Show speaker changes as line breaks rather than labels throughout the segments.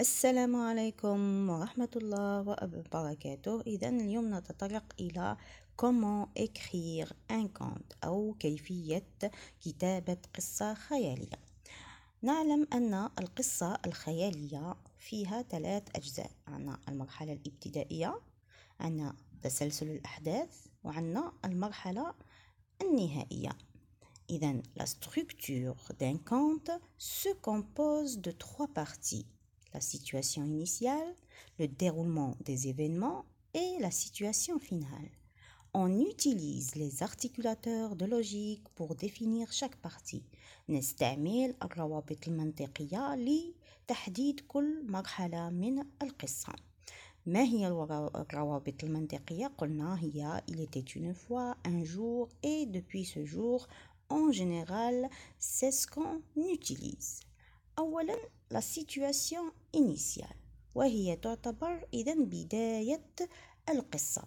السلام عليكم ورحمة الله وبركاته إذا اليوم نتطرق إلى comment écrire un conte أو كيفية كتابة قصة خيالية نعلم أن القصة الخيالية فيها ثلاث أجزاء عنا المرحلة الابتدائية عنا تسلسل الأحداث وعنا المرحلة النهائية إذا la structure d'un conte se compose de trois parties la situation initiale, le déroulement des événements et la situation finale. On utilise les articulateurs de logique pour définir chaque partie. نستعمل الروابط المنطقية لتحديد كل مرحلة من القصة. ما هي الروابط المنطقية؟ قلنا هي il était une fois, un jour et depuis ce jour. En général, c'est ce qu'on utilise. la situation initiale وهي تعتبر إذا بداية القصة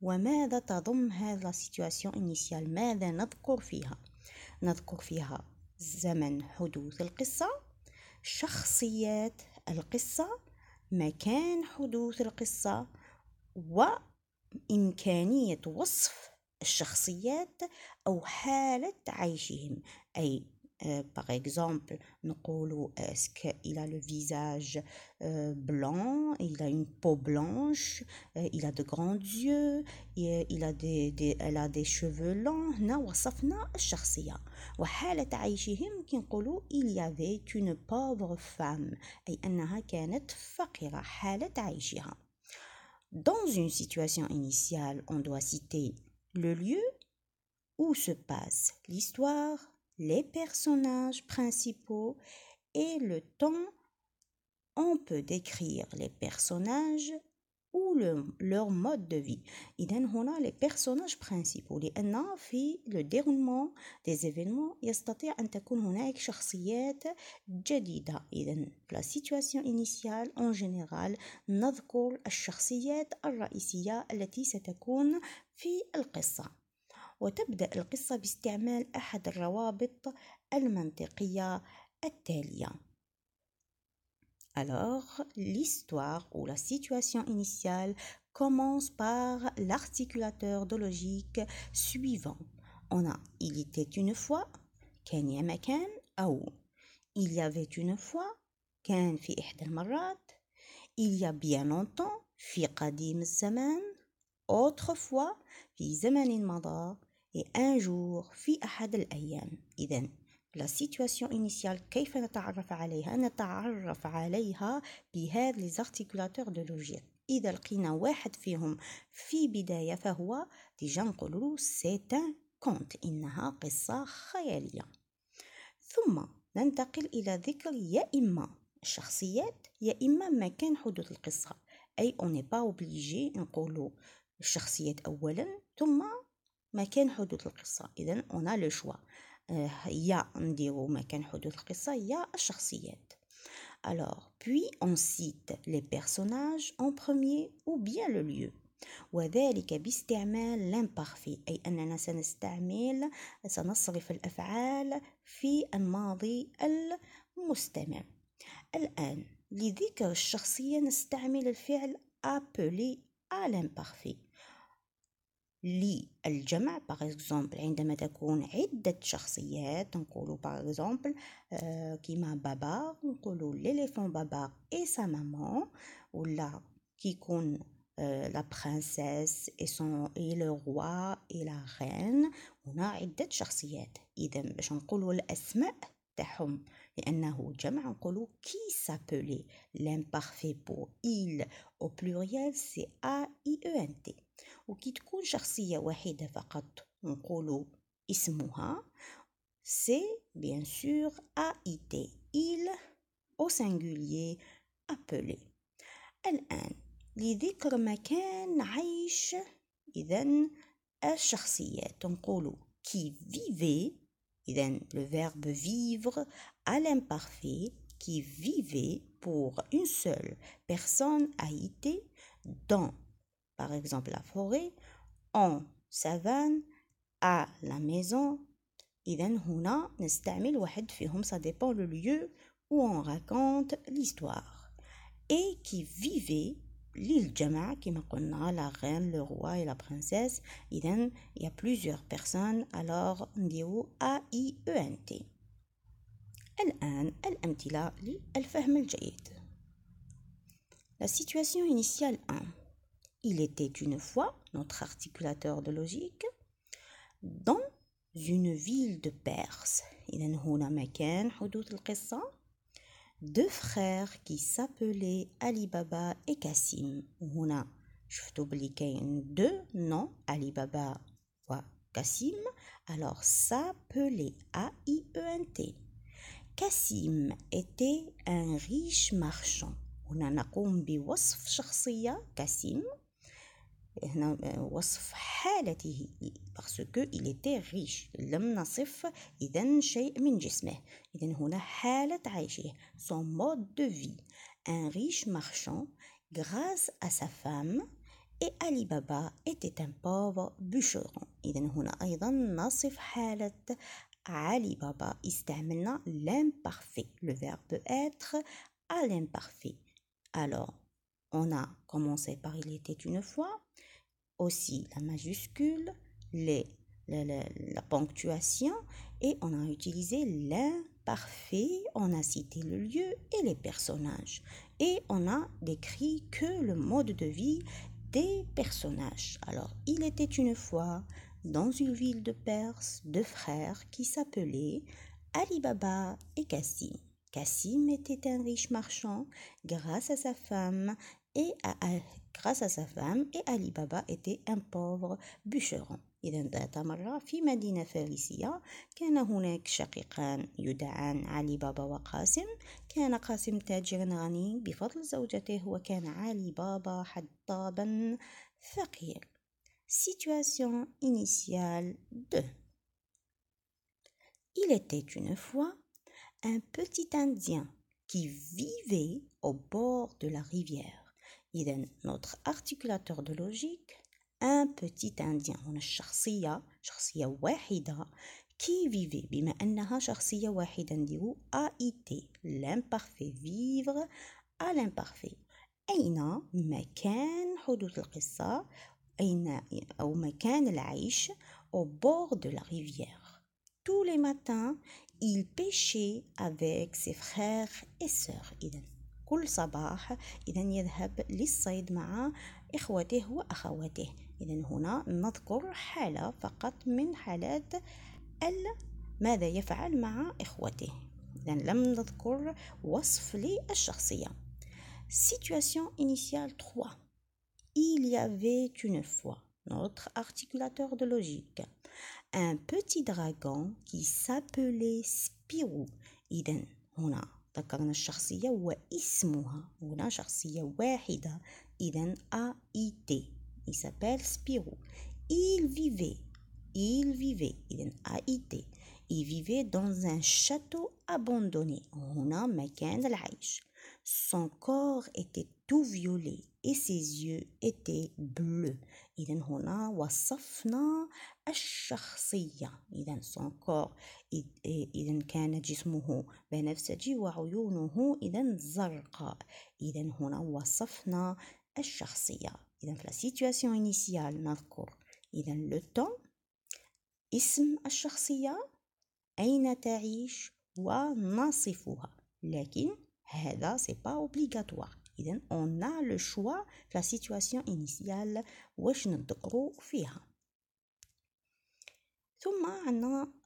وماذا تضم هذا situation initial ماذا نذكر فيها نذكر فيها زمن حدوث القصة شخصيات القصة مكان حدوث القصة وإمكانية وصف الشخصيات أو حالة عيشهم أي Euh, par exemple, est-ce qu'il a le visage euh, blanc, il a une peau blanche, euh, il a de grands yeux, il a des, a des cheveux longs. il y avait une pauvre femme dans une situation initiale on doit citer le lieu où se passe l'histoire les personnages principaux et le temps, on peut décrire les personnages ou leur mode de vie. هنا les personnages principaux les في le déroulement des événements يستطيع تكون هناك شخصيات la situation initiale en général نذكر الشخصيات la التي ستكون la وتبدأ القصة باستعمال أحد الروابط المنطقية التالية Alors, l'histoire ou la situation initiale commence par l'articulateur de logique suivant. On a il était une fois, كان ما كان il y avait une fois, كان fi إحدى المرات, il y a bien longtemps, fi qadim zaman. autrefois, fi زمن madar. et un jour في أحد الأيام إذا لا سيتواسيون إنيسيال كيف نتعرف عليها نتعرف عليها بهذا لي زارتيكولاتور دو logique إذا لقينا واحد فيهم في بداية فهو ديجا نقولو سيت ان كونت إنها قصة خيالية ثم ننتقل إلى ذكر يا إما الشخصيات يا إما مكان حدوث القصة أي أوني با أوبليجي نقولو الشخصيات أولا ثم مكان حدوث القصة إذا أنا لو شوا آه، يا نديرو مكان حدوث القصة يا الشخصيات Alors, puis on cite les personnages en premier ou bien le lieu. وذلك باستعمال l'imparfait أي أننا سنستعمل سنصرف الأفعال في الماضي المستمر الآن لذكر الشخصية نستعمل الفعل appelé à l'imparfait للجمع باغ اكزومبل عندما تكون عدة شخصيات نقولوا باغ اكزومبل كيما بابا نقولوا ليليفون بابا اي سا مامون ولا كيكون لا برينسيس اي سون اي لو روا اي لا رين هنا عدة شخصيات اذا باش نقولوا الاسماء تاعهم et un autre, on parle qui s'appelait l'imparfait pour il au pluriel c'est a i e n t ou qui est confie une chose une personne seulement on parle son nom c'est bien sûr a i t Il au singulier appelé l'un l'idée qu'on m'a qu'elle ait été une personne on parle qui vivait le verbe vivre à l'imparfait qui vivait pour une seule personne a été dans, par exemple, la forêt, en savane, à la maison. Idem, huna, nestamil wahed fihum, ça dépend le lieu où on raconte l'histoire. Et qui vivait L'île de Jama qui m'a la reine, le roi et la princesse, il y a plusieurs personnes, alors, on dit au i e n t La situation initiale 1, il était une fois, notre articulateur de logique, dans une ville de Perse deux frères qui s'appelaient Ali Baba et Kassim. je vais vais كاين deux noms Ali Baba et Kassim. Alors s'appelaient A I E N T. Kassim était un riche marchand. هنا un وصف شخصية Kassim. وصف حالته il était riche لم نصف إذا شيء من جسمه إذا هنا حالة عيشه son mode de vie un riche marchand grâce à sa femme et Ali Baba était un pauvre bûcheron إذا هنا أيضا نصف حالة Ali Baba استعملنا l'imparfait le verbe être à l'imparfait alors on a commencé par il était une fois, aussi la majuscule, les, la, ponctuation, et on a utilisé l'imparfait, on a cité le lieu et les personnages, et on a décrit que le mode de vie des personnages. Alors, il était une fois dans une ville de Perse deux frères qui s'appelaient Ali Baba et Cassim. Cassim était un riche marchand. Grâce à sa femme, et à, grâce à sa femme, et Ali Baba était un pauvre bûcheron. إذا ذات مرة في مدينة فارسية كان هناك شقيقان يدعان علي بابا وقاسم كان قاسم تاجر غني بفضل زوجته وكان علي بابا حطابا فقير Situation initiale 2 Il était une fois un petit Indien qui vivait au bord de la rivière notre articulateur de logique un petit indien une chasseya, chasseya واحدة qui vivait بما شخصية a été l'imparfait vivre à l'imparfait Il مكان حدوث مكان العيش au bord de la rivière tous les matins il pêchait avec ses frères et sœurs كل صباح إذا يذهب للصيد مع إخوته وأخواته إذا هنا نذكر حالة فقط من حالات ماذا يفعل مع إخوته إذا لم نذكر وصف للشخصية Situation initiale 3 Il y avait une fois notre articulateur de logique un petit dragon qui s'appelait Spirou. إذا هنا ذكرنا الشخصية واسمها هنا شخصية واحدة إذا A إيتي il s'appelle Spirou il vivait il vivait إذا A إيتي il vivait dans un château abandonné هنا مكان العيش son corps était تو فيولي اي سي زيو étaient بلو إذا هنا وصفنا الشخصية إذا سون كور إذا كان جسمه بنفسجي وعيونه إذا زرقاء إذا هنا وصفنا الشخصية إذا في لا situation انيسيال نذكر إذا لو temps اسم الشخصية أين تعيش ونصفها لكن هذا سي با اوبليغاتوار on a le choix la situation initiale واش ندقرو فيها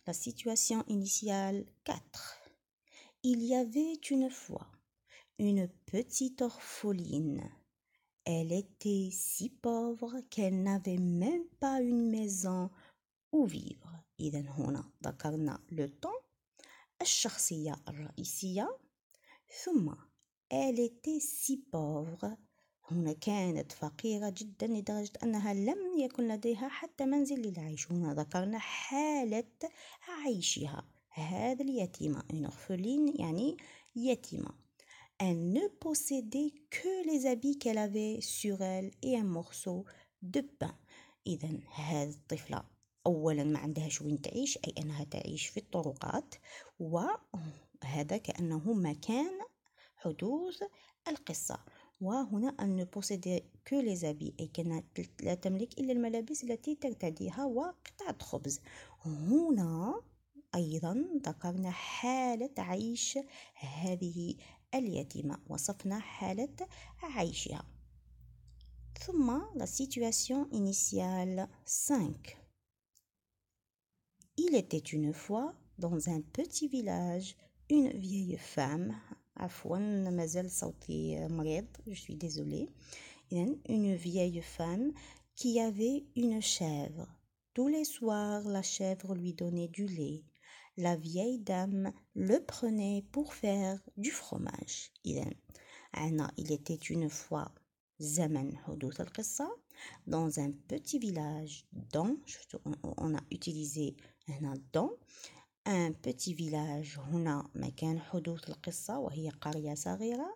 la situation initiale 4 Il y avait une fois une petite orpheline. Elle était si pauvre qu'elle n'avait même pas une maison où vivre. هنا ذكرنا le temps الشخصية الرئيسية ثم elle était si pauvre هنا كانت فقيرة جدا لدرجة أنها لم يكن لديها حتى منزل للعيش هنا ذكرنا حالة عيشها هذا اليتيمة une يعني يتيمة elle ne possédait que les habits qu'elle avait sur elle et un morceau de pain إذا هذه الطفلة أولا ما عندها وين تعيش أي أنها تعيش في الطرقات وهذا كأنه مكان حدوث القصة وهنا أن نبوسيدي كو لي زابي أي كانت لا تملك إلا الملابس التي ترتديها وقطعة خبز et ذكرنا عيش هذه وصفنا عيشها la situation initiale 5 Il était une fois dans un petit village une vieille femme je suis une vieille femme qui avait une chèvre tous les soirs la chèvre lui donnait du lait la vieille dame le prenait pour faire du fromage il était une fois dans un petit village dont on a utilisé dans ان بوتي فيلاج هنا مكان حدوث القصة وهي قرية صغيرة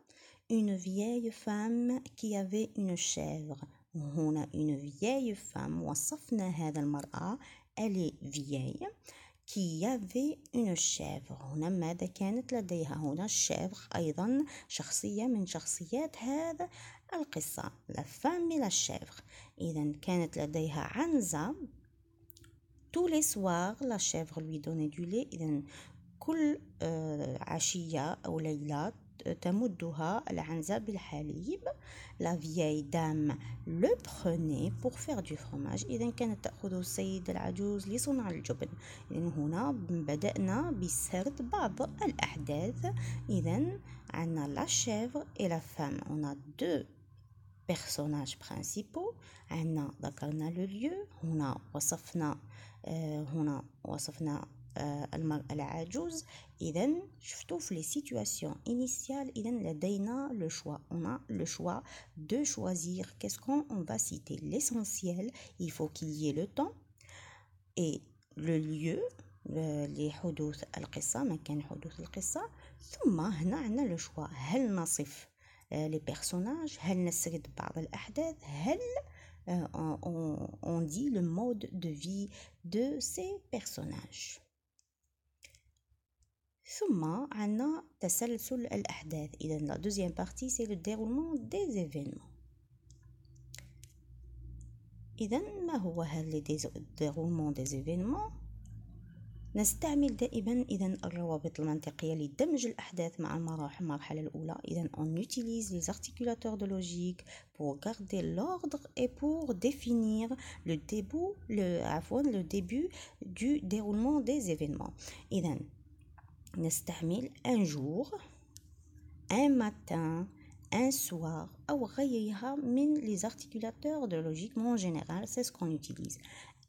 une vieille femme qui avait une chèvre هنا une vieille femme وصفنا هذا المرأة elle vieille qui avait une chèvre هنا ماذا كانت لديها هنا الشافغ أيضا شخصية من شخصيات هذا القصة la femme la chèvre إذا كانت لديها عنزة tous les soirs la chèvre lui donnait du lait إذا كل عشية أو ليلة تمدها العنزة بالحليب لا فيي دام لو بروني بور فير دو فرماج اذا كانت تاخذه السيده العجوز لصنع الجبن اذا هنا بدانا بسرد بعض الاحداث اذا عندنا لا شيفر اي لا فام اون دو بيرسوناج برينسيبو عندنا ذكرنا لو ليو هنا وصفنا آه، هنا وصفنا آه، المرأة العجوز اذا شفتوا في لي سيتواسيون انيسيال اذا لدينا لو شوا اون لو شوا دو شوازير كيس كون اون فا سيتي ليسونسيال il faut qu'il y ait le temps et لحدوث القصه مكان حدوث القصه ثم هنا عندنا لو شوا هل نصف لي آه، بيرسوناج هل نسرد بعض الاحداث هل آه Euh, on, dit le mode de vie de ces personnages. ثم تسلسل la deuxième partie c'est le déroulement des événements إذا ما هو هذا déroulement des événements نستعمل دائما إذا الروابط المنطقية لدمج الأحداث مع المراحل المرحلة الأولى إذا on utilise les articulateurs de logique pour garder l'ordre et pour définir le début le عفوا le début du déroulement des événements إذا نستعمل un jour un matin un soir أو غيرها من les articulateurs de logique mais en général c'est ce qu'on utilise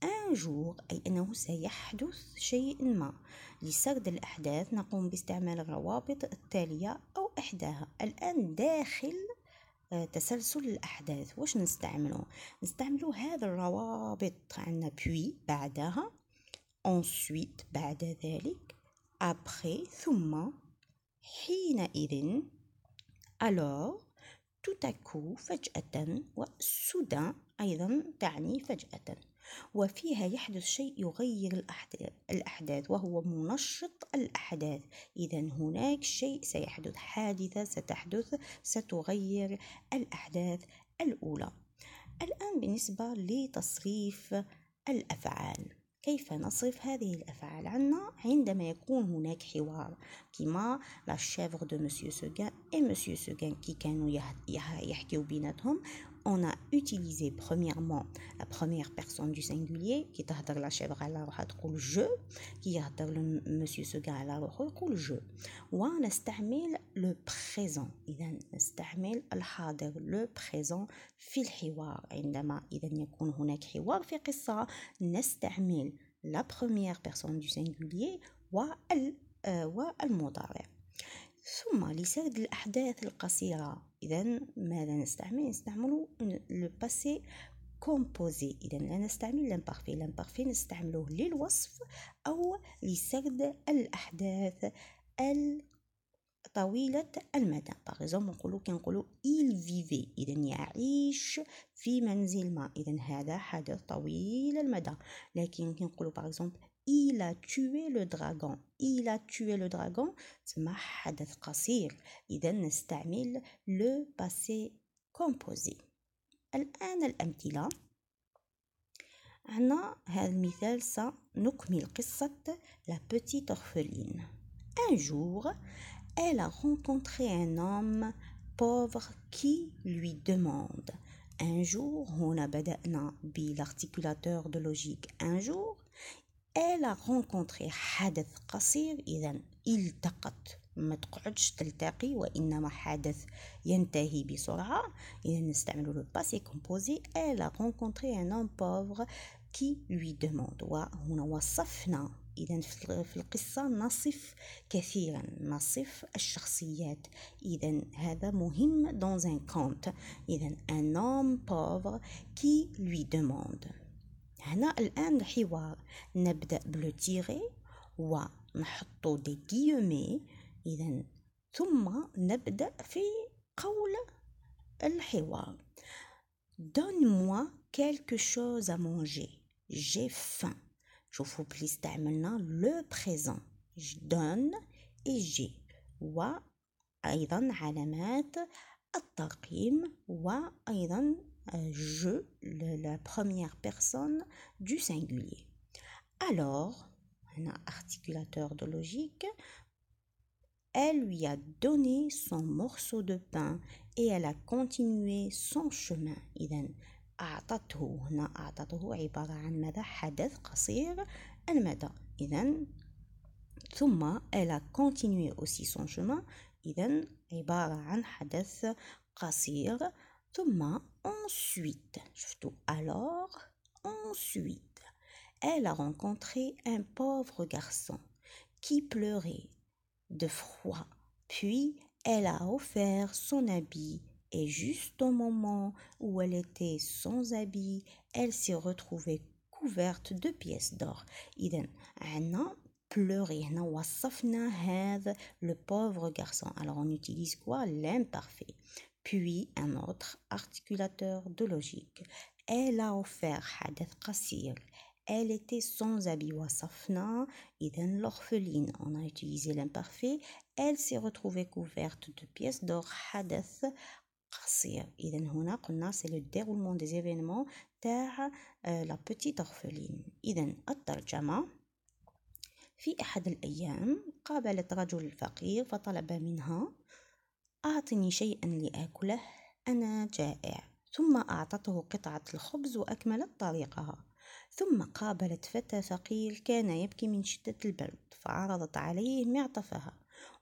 ان جور أي أنه سيحدث شيء ما لسرد الأحداث نقوم باستعمال الروابط التالية أو إحداها الآن داخل آه، تسلسل الأحداث واش نستعملو نستعملو هذا الروابط عندنا بوي بعدها اونسويت بعد ذلك ابخي ثم حينئذ alors tout à coup فجأة وسودان أيضا تعني فجأة وفيها يحدث شيء يغير الأحداث وهو منشط الأحداث إذا هناك شيء سيحدث حادثة ستحدث ستغير الأحداث الأولى الآن بالنسبة لتصريف الأفعال كيف نصرف هذه الأفعال عنا عندما يكون هناك حوار كما لا شيفر دو مسيو سوغان اي مسيو سوغان كي كانوا يحكيو بيناتهم on a utilisé premièrement la première personne du singulier qui تهضر la chèvre على روحها تقول je qui يهضر monsieur ce gars على روحه يقول je utilisé le présent إذا نستعمل الحاضر le présent في الحوار عندما إذا يكون هناك حوار في قصة نستعمل la première personne du singulier وال والمضارع ثم لسرد الأحداث القصيرة إذا ماذا نستعمل؟ نستعمل لو باسي كومبوزي إذا لا نستعمل لامبارفي لامبارفي نستعملوه للوصف أو لسرد الأحداث طويلة المدى باغ نقولو كي نقولو إيل فيفي إذا يعيش في منزل ما إذا هذا حدث طويل المدى لكن كي نقولو باغ il a tué le dragon il a tué le dragon c'est حدث قصير le passé composé la petite orpheline un jour elle a rencontré un homme pauvre qui lui demande un jour هنا بدأنا l'articulateur de logique un jour elle a حدث قصير إذا التقت ما تقعدش تلتقي وإنما حدث ينتهي بسرعة إذا نستعمل لو باسي كومبوزي الا a ان اون homme كي لوي دوموند وهنا وصفنا إذا في القصة نصف كثيرا نصف الشخصيات إذا هذا مهم دون ان كونت إذا ان اون pauvre كي لوي دوموند هنا الآن الحوار نبدأ بلو تيغي ونحطو دي كيومي إذا ثم نبدأ في قول الحوار دون موا quelque chose à manger. J'ai faim. شوفوا بلي استعملنا لو بريزون دون اي جي و ايضا علامات الترقيم وايضا je, la première personne du singulier. Alors, un articulateur de logique, elle lui a donné son morceau de pain et elle a continué son chemin. إذن, أعطته هنا أعطته عبارة عن مدى حدث قصير المدى إذا ثم elle a continué aussi son chemin إذا عبارة عن حدث قصير Thomas, ensuite, alors, ensuite, elle a rencontré un pauvre garçon qui pleurait de froid, puis elle a offert son habit et juste au moment où elle était sans habit, elle s'est retrouvée couverte de pièces d'or. un un pleurait, un le pauvre garçon. Alors on utilise quoi l'imparfait puis un autre articulateur de logique. Elle a offert Hadith Qasir. Elle était sans habit Safna et l'orpheline. On a utilisé l'imparfait. Elle s'est retrouvée couverte de pièces d'or Hadith Qasir. Et c'est le déroulement des événements terre euh, la petite orpheline. Iden الترجمه في Hadil الايام قابلت رجل Farir فطلب أعطني شيئا لآكله أنا جائع ثم أعطته قطعة الخبز وأكملت طريقها ثم قابلت فتى ثقيل كان يبكي من شدة البرد فعرضت عليه معطفها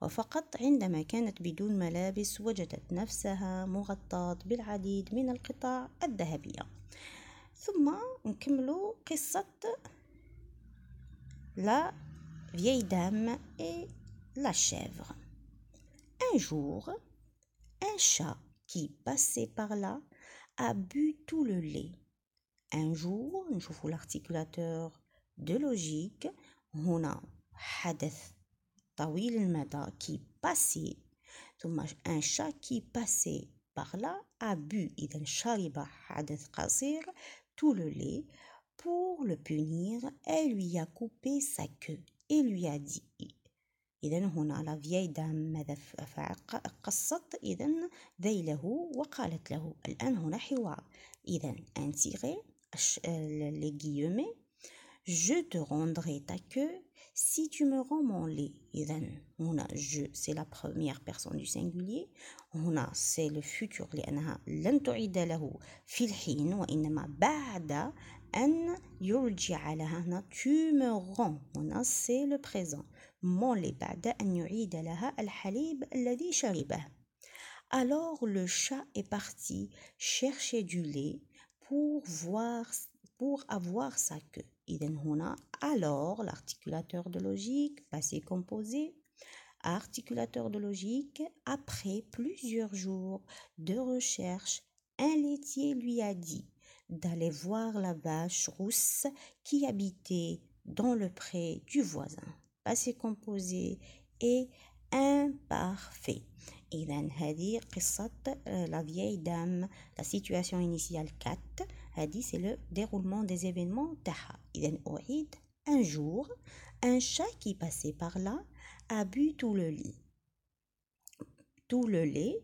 وفقط عندما كانت بدون ملابس وجدت نفسها مغطاة بالعديد من القطع الذهبية ثم نكمل قصة لا vieille dame et la chèvre. Un jour, Un chat qui passait par là a bu tout le lait. Un jour, je vous l'articulateur de logique, on a hadith, qui passait, un chat qui passait par là a bu, tout le lait pour le punir, elle lui a coupé sa queue et lui a dit إذا هنا لا فيي دام ماذا قصت إذا ذيله وقالت له الآن هنا حوار إذا انتيغي لي غيومي جو تو روندري تا كو سي تو me rends mon إذا هنا جو سي لا بروميير بيرسون دو سينغولي هنا سي لو futur لأنها لن تعيد له في الحين وإنما بعد أن يرجع لها هنا تو مو رون هنا سي لو بريزون Alors le chat est parti chercher du lait pour voir pour avoir sa queue. alors l'articulateur de logique passé composé articulateur de logique après plusieurs jours de recherche un laitier lui a dit d'aller voir la vache rousse qui habitait dans le pré du voisin passé composé et imparfait. إذا هذه euh, la vieille dame la situation initiale 4 dit c'est le déroulement des événements تاعها a un jour un chat qui passait par là a bu tout le lit tout le lait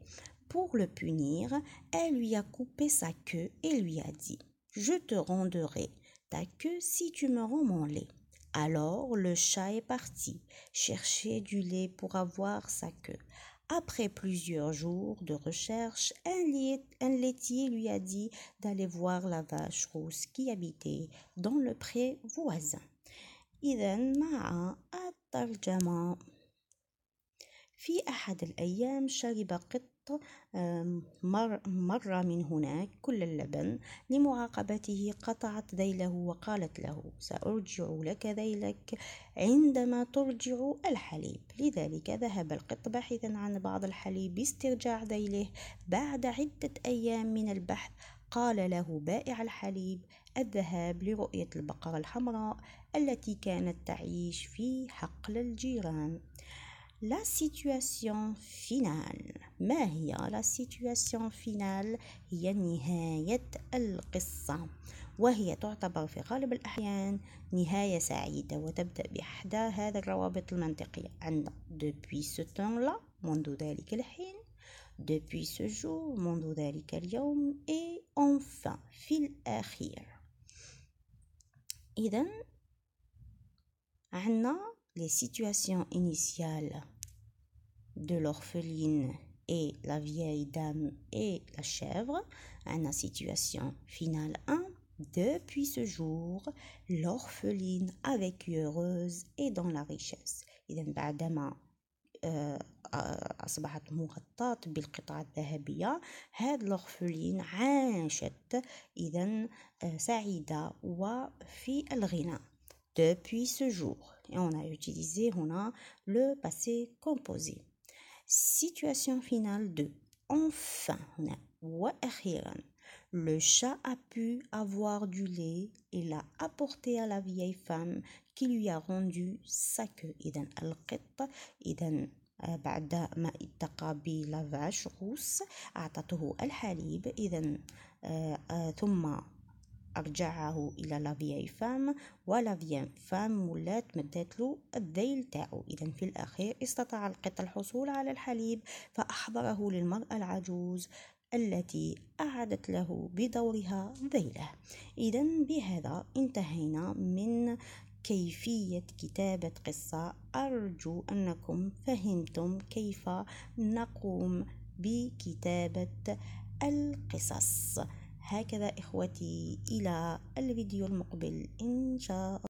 pour le punir elle lui a coupé sa queue et lui a dit je te rendrai ta queue si tu me rends mon lait alors le chat est parti chercher du lait pour avoir sa queue. Après plusieurs jours de recherche, un, laitier lui a dit d'aller voir la vache rousse qui habitait dans le pré voisin. في أحد الأيام شرب قط القط مر من هناك كل اللبن لمعاقبته قطعت ذيله وقالت له سأرجع لك ذيلك عندما ترجع الحليب لذلك ذهب القط باحثا عن بعض الحليب باسترجاع ذيله بعد عدة أيام من البحث قال له بائع الحليب الذهاب لرؤية البقرة الحمراء التي كانت تعيش في حقل الجيران لا سيتياسيون فينال ما هي لا سيتياسيون فينال هي نهاية القصة وهي تعتبر في غالب الأحيان نهاية سعيدة وتبدأ بإحدى هذه الروابط المنطقية عندنا دوبوي ce temps منذ ذلك الحين depuis ce jour منذ ذلك اليوم et enfin في الأخير إذا عندنا les situations initiales de l'orpheline et la vieille dame et la chèvre, à la situation finale un. depuis ce jour, l'orpheline a vécu heureuse et dans la richesse. إذا بعدما أصبحت مغطاة بالقطعة الذهبية هاد الأغفلين عاشت إذا سعيدة وفي الغنى depuis ce jour et on a utilisé, on a le passé composé. Situation finale 2. Enfin, on a Le chat a pu avoir du lait et l'a apporté à la vieille femme qui lui a rendu sa queue. إذا القط إذا بعد ما التقى بلافاش أعطته الحليب إذا ثم أرجعه إلى لافياي فام ولافيان فام ولات مدات له الذيل تاعو إذا في الأخير استطاع القط الحصول على الحليب فأحضره للمرأة العجوز التي أعدت له بدورها ذيله إذا بهذا انتهينا من كيفية كتابة قصة أرجو أنكم فهمتم كيف نقوم بكتابة القصص هكذا إخوتي إلى الفيديو المقبل إن شاء الله